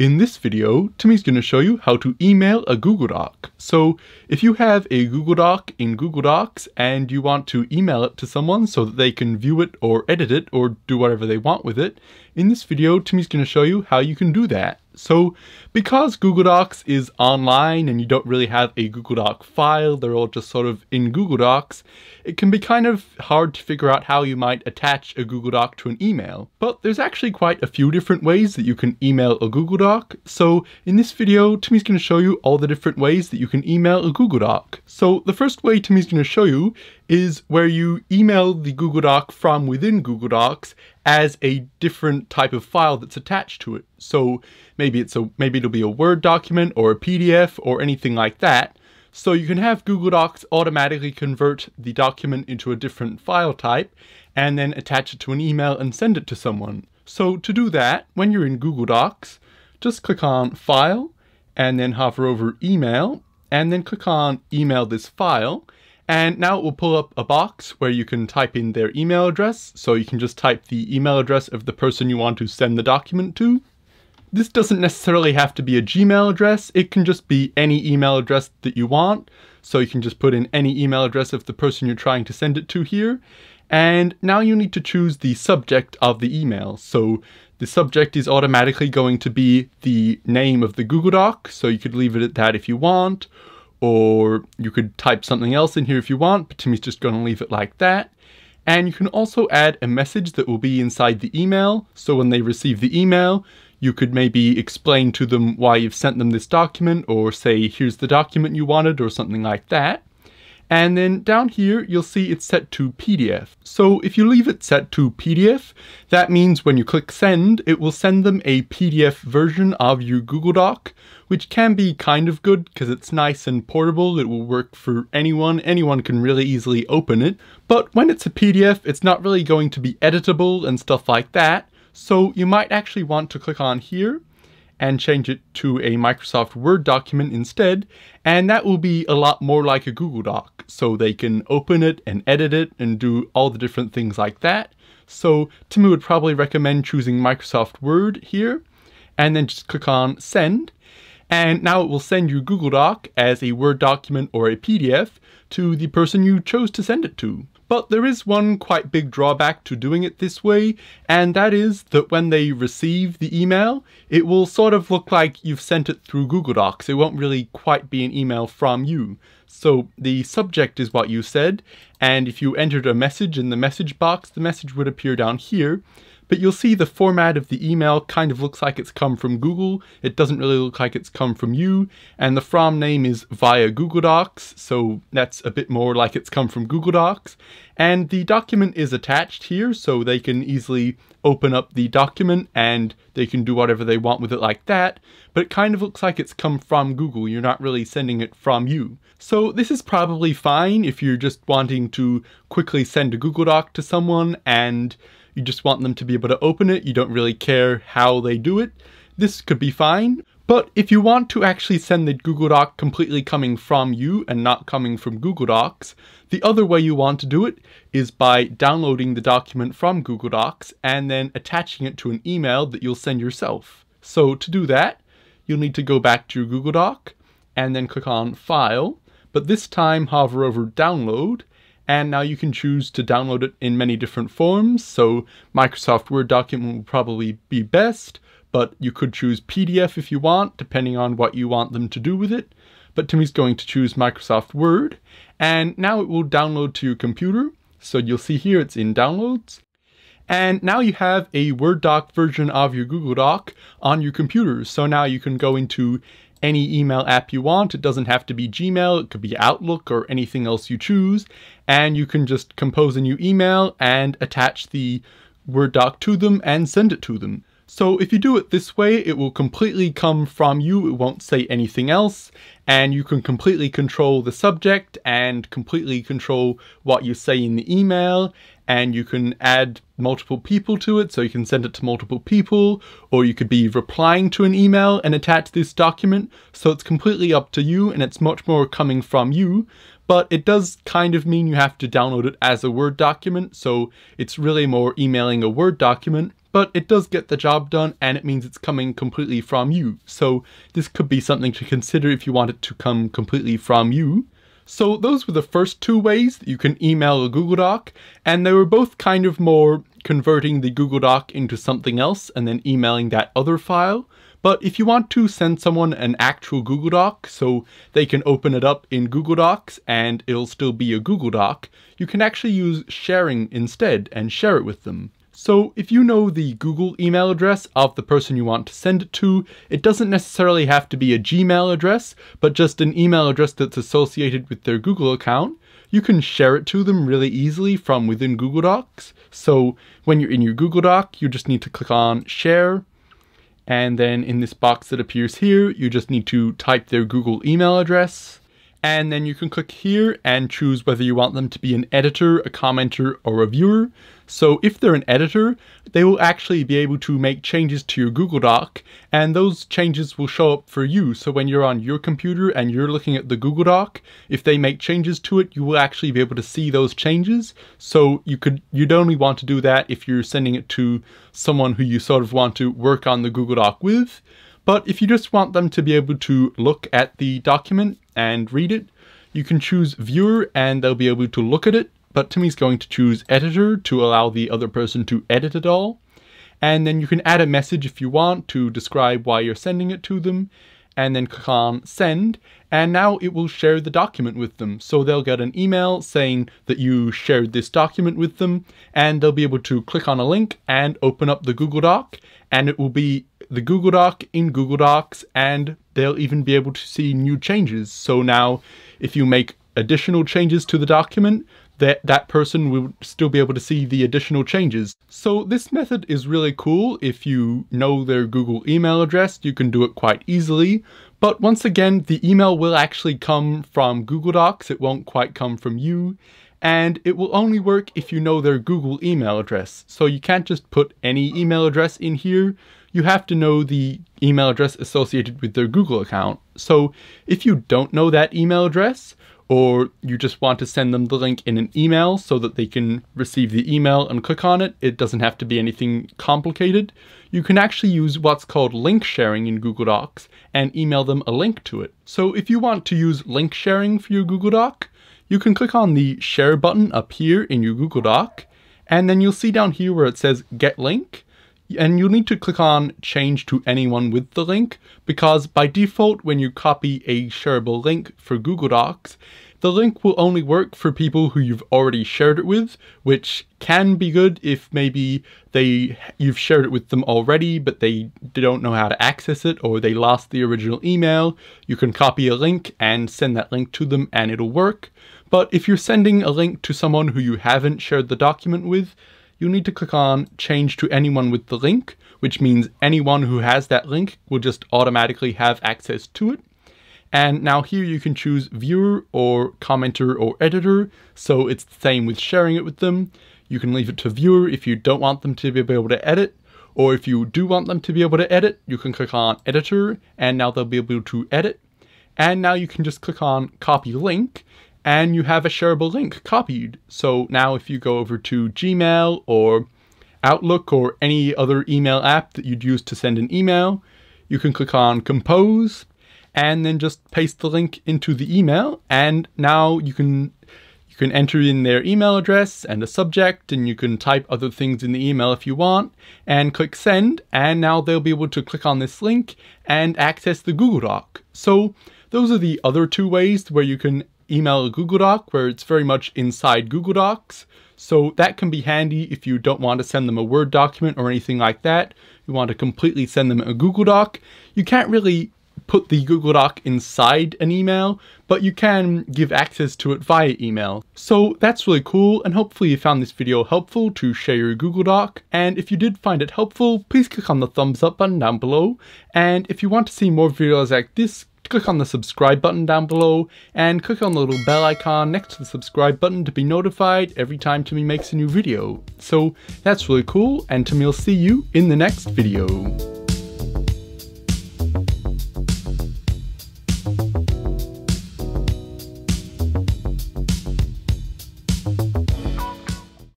In this video, Timmy's going to show you how to email a Google Doc. So if you have a Google Doc in Google Docs and you want to email it to someone so that they can view it or edit it or do whatever they want with it, in this video, Timmy's going to show you how you can do that. So because Google Docs is online and you don't really have a Google Doc file, they're all just sort of in Google Docs, it can be kind of hard to figure out how you might attach a Google Doc to an email. But there's actually quite a few different ways that you can email a Google Doc. So in this video, Timmy's going to show you all the different ways that you can email a Google Doc. So the first way Timmy's going to show you is where you email the Google Doc from within Google Docs as a different type of file that's attached to it. So maybe it's a maybe it'll be a Word document or a PDF or anything like that. So you can have Google Docs automatically convert the document into a different file type and then attach it to an email and send it to someone. So to do that, when you're in Google Docs, just click on File and then hover over Email and then click on Email this file and now it will pull up a box where you can type in their email address. So you can just type the email address of the person you want to send the document to. This doesn't necessarily have to be a Gmail address. It can just be any email address that you want. So you can just put in any email address of the person you're trying to send it to here. And now you need to choose the subject of the email. So the subject is automatically going to be the name of the Google Doc. So you could leave it at that if you want or you could type something else in here if you want, but Timmy's just going to leave it like that. And you can also add a message that will be inside the email, so when they receive the email, you could maybe explain to them why you've sent them this document, or say, here's the document you wanted, or something like that. And then down here, you'll see it's set to PDF. So if you leave it set to PDF, that means when you click send, it will send them a PDF version of your Google Doc, which can be kind of good because it's nice and portable. It will work for anyone. Anyone can really easily open it. But when it's a PDF, it's not really going to be editable and stuff like that. So you might actually want to click on here and change it to a Microsoft Word document instead, and that will be a lot more like a Google Doc, so they can open it and edit it and do all the different things like that. So Timmy would probably recommend choosing Microsoft Word here, and then just click on Send, and now it will send your Google Doc as a Word document or a PDF to the person you chose to send it to. But there is one quite big drawback to doing it this way, and that is that when they receive the email, it will sort of look like you've sent it through Google Docs. It won't really quite be an email from you. So the subject is what you said, and if you entered a message in the message box, the message would appear down here. But you'll see the format of the email kind of looks like it's come from Google. It doesn't really look like it's come from you. And the from name is via Google Docs, so that's a bit more like it's come from Google Docs. And the document is attached here, so they can easily open up the document and they can do whatever they want with it like that, but it kind of looks like it's come from Google. You're not really sending it from you. So this is probably fine if you're just wanting to quickly send a Google Doc to someone and you just want them to be able to open it. You don't really care how they do it. This could be fine, but if you want to actually send the Google Doc completely coming from you and not coming from Google Docs, the other way you want to do it is by downloading the document from Google Docs and then attaching it to an email that you'll send yourself. So to do that, you'll need to go back to your Google Doc and then click on File, but this time hover over Download, and now you can choose to download it in many different forms, so Microsoft Word document will probably be best, but you could choose PDF if you want, depending on what you want them to do with it. But Timmy's going to choose Microsoft Word, and now it will download to your computer. So you'll see here it's in downloads. And now you have a Word doc version of your Google Doc on your computer. So now you can go into any email app you want. It doesn't have to be Gmail, it could be Outlook or anything else you choose. And you can just compose a new email and attach the Word doc to them and send it to them. So if you do it this way, it will completely come from you, it won't say anything else, and you can completely control the subject and completely control what you say in the email, and you can add multiple people to it, so you can send it to multiple people, or you could be replying to an email and attach this document, so it's completely up to you and it's much more coming from you, but it does kind of mean you have to download it as a Word document, so it's really more emailing a Word document, but it does get the job done and it means it's coming completely from you. So this could be something to consider if you want it to come completely from you. So those were the first two ways that you can email a Google Doc, and they were both kind of more converting the Google Doc into something else and then emailing that other file. But if you want to send someone an actual Google Doc so they can open it up in Google Docs and it'll still be a Google Doc, you can actually use sharing instead and share it with them. So if you know the Google email address of the person you want to send it to, it doesn't necessarily have to be a Gmail address, but just an email address that's associated with their Google account. You can share it to them really easily from within Google Docs. So when you're in your Google Doc, you just need to click on share. And then in this box that appears here, you just need to type their Google email address. And then you can click here and choose whether you want them to be an editor, a commenter, or a viewer. So if they're an editor, they will actually be able to make changes to your Google Doc, and those changes will show up for you. So when you're on your computer and you're looking at the Google Doc, if they make changes to it, you will actually be able to see those changes. So you could you'd only want to do that if you're sending it to someone who you sort of want to work on the Google Doc with. But if you just want them to be able to look at the document and read it, you can choose viewer and they'll be able to look at it, but Timmy's going to choose editor to allow the other person to edit it all. And then you can add a message if you want to describe why you're sending it to them, and then click on send, and now it will share the document with them. So they'll get an email saying that you shared this document with them, and they'll be able to click on a link and open up the Google Doc, and it will be the Google Doc in Google Docs, and they'll even be able to see new changes. So now, if you make additional changes to the document, that, that person will still be able to see the additional changes. So this method is really cool. If you know their Google email address, you can do it quite easily. But once again, the email will actually come from Google Docs. It won't quite come from you. And it will only work if you know their Google email address. So you can't just put any email address in here you have to know the email address associated with their Google account. So if you don't know that email address, or you just want to send them the link in an email so that they can receive the email and click on it, it doesn't have to be anything complicated, you can actually use what's called link sharing in Google Docs and email them a link to it. So if you want to use link sharing for your Google Doc, you can click on the share button up here in your Google Doc, and then you'll see down here where it says get link, and you'll need to click on change to anyone with the link because by default when you copy a shareable link for Google Docs, the link will only work for people who you've already shared it with, which can be good if maybe they you've shared it with them already but they don't know how to access it or they lost the original email. You can copy a link and send that link to them and it'll work. But if you're sending a link to someone who you haven't shared the document with, you need to click on change to anyone with the link, which means anyone who has that link will just automatically have access to it. And now here you can choose viewer or commenter or editor. So it's the same with sharing it with them. You can leave it to viewer if you don't want them to be able to edit. Or if you do want them to be able to edit, you can click on editor and now they'll be able to edit. And now you can just click on copy link and you have a shareable link copied. So now if you go over to Gmail or Outlook or any other email app that you'd use to send an email, you can click on compose and then just paste the link into the email and now you can you can enter in their email address and a subject and you can type other things in the email if you want and click send and now they'll be able to click on this link and access the Google Doc. So those are the other two ways where you can email a Google Doc where it's very much inside Google Docs. So that can be handy if you don't want to send them a Word document or anything like that. You want to completely send them a Google Doc. You can't really put the Google Doc inside an email, but you can give access to it via email. So that's really cool, and hopefully you found this video helpful to share your Google Doc. And if you did find it helpful, please click on the thumbs up button down below. And if you want to see more videos like this, click on the subscribe button down below, and click on the little bell icon next to the subscribe button to be notified every time Timmy makes a new video. So that's really cool, and Timmy will see you in the next video.